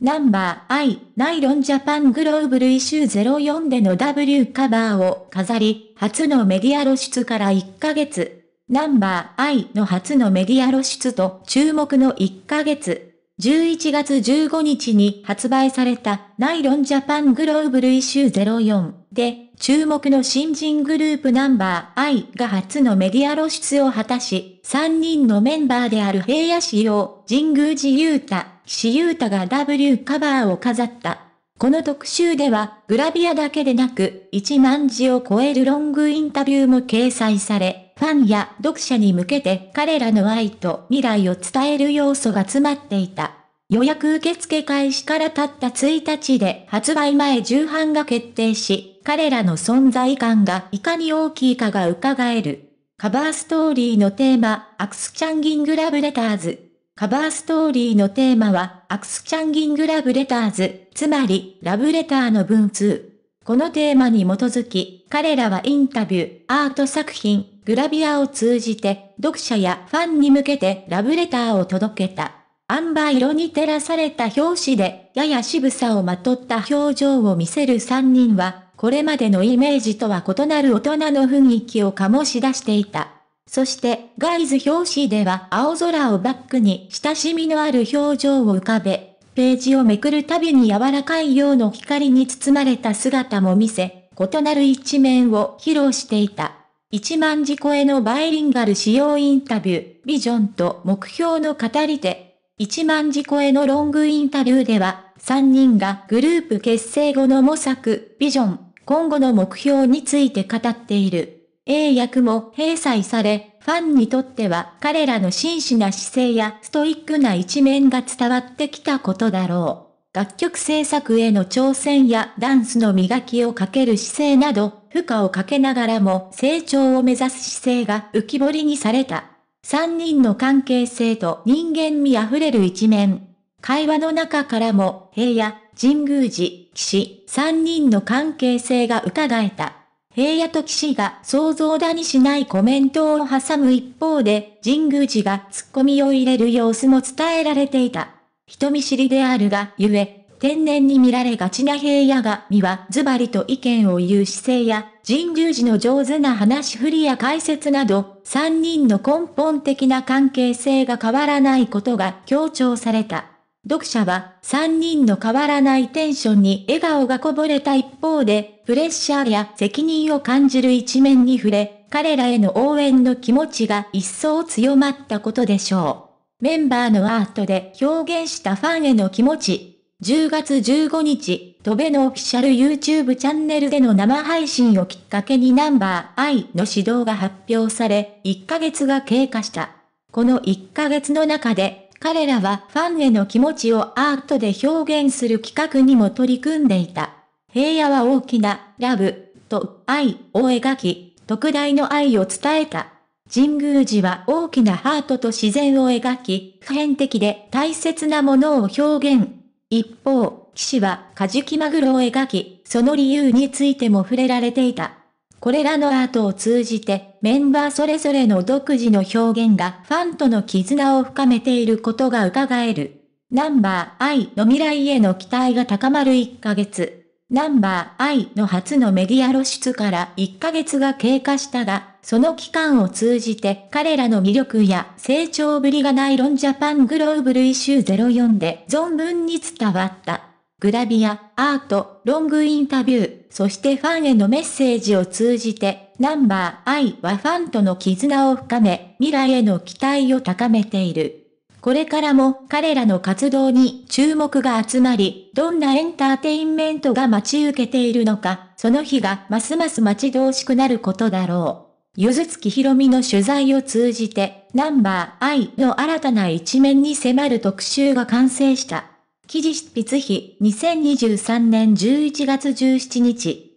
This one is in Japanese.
ナンバー I ナイロンジャパングローブルイシュー04での W カバーを飾り、初のメディア露出から1ヶ月。ナンバー I の初のメディア露出と注目の1ヶ月。11月15日に発売されたナイロンジャパングローブルイシュー04で、注目の新人グループナンバー I が初のメディア露出を果たし、3人のメンバーである平野志陽、神宮寺雄太、岸優太が W カバーを飾った。この特集では、グラビアだけでなく、1万字を超えるロングインタビューも掲載され、ファンや読者に向けて彼らの愛と未来を伝える要素が詰まっていた。予約受付開始からたった1日で発売前重版が決定し、彼らの存在感がいかに大きいかが伺える。カバーストーリーのテーマ、アクスチャンギングラブレターズ。カバーストーリーのテーマは、アクスチャンギングラブレターズ、つまり、ラブレターの文通。このテーマに基づき、彼らはインタビュー、アート作品、グラビアを通じて、読者やファンに向けてラブレターを届けた。塩梅色に照らされた表紙で、やや渋さをまとった表情を見せる3人は、これまでのイメージとは異なる大人の雰囲気を醸し出していた。そして、ガイズ表紙では青空をバックに親しみのある表情を浮かべ、ページをめくるたびに柔らかいようの光に包まれた姿も見せ、異なる一面を披露していた。1万字超えのバイリンガル使用インタビュー、ビジョンと目標の語り手。1万字超えのロングインタビューでは、3人がグループ結成後の模索、ビジョン、今後の目標について語っている。英訳も閉鎖され、ファンにとっては彼らの真摯な姿勢やストイックな一面が伝わってきたことだろう。楽曲制作への挑戦やダンスの磨きをかける姿勢など、負荷をかけながらも成長を目指す姿勢が浮き彫りにされた。三人の関係性と人間味あふれる一面。会話の中からも平野、神宮寺、騎士、三人の関係性が伺えた。平野と騎士が想像だにしないコメントを挟む一方で、神宮寺が突っ込みを入れる様子も伝えられていた。人見知りであるがゆえ、天然に見られがちな平野が身はズバリと意見を言う姿勢や、神宮寺の上手な話振りや解説など、3人の根本的な関係性が変わらないことが強調された。読者は3人の変わらないテンションに笑顔がこぼれた一方で、プレッシャーや責任を感じる一面に触れ、彼らへの応援の気持ちが一層強まったことでしょう。メンバーのアートで表現したファンへの気持ち。10月15日、戸べのオフィシャル YouTube チャンネルでの生配信をきっかけにナンバー I の指導が発表され、1ヶ月が経過した。この1ヶ月の中で、彼らはファンへの気持ちをアートで表現する企画にも取り組んでいた。平野は大きな、ラブ、と、愛を描き、特大の愛を伝えた。神宮寺は大きなハートと自然を描き、普遍的で大切なものを表現。一方、騎士はカジキマグロを描き、その理由についても触れられていた。これらのアートを通じて、メンバーそれぞれの独自の表現がファンとの絆を深めていることが伺える。ナンバーアイの未来への期待が高まる1ヶ月。ナンバーアイの初のメディア露出から1ヶ月が経過したが、その期間を通じて彼らの魅力や成長ぶりがナイロンジャパングローブルイシュー04で存分に伝わった。グラビア、アート、ロングインタビュー、そしてファンへのメッセージを通じてナンバー I はファンとの絆を深め、未来への期待を高めている。これからも彼らの活動に注目が集まり、どんなエンターテインメントが待ち受けているのか、その日がますます待ち遠しくなることだろう。ゆずつきひろみの取材を通じて、ナンバー I の新たな一面に迫る特集が完成した。記事執筆費2023年11月17日。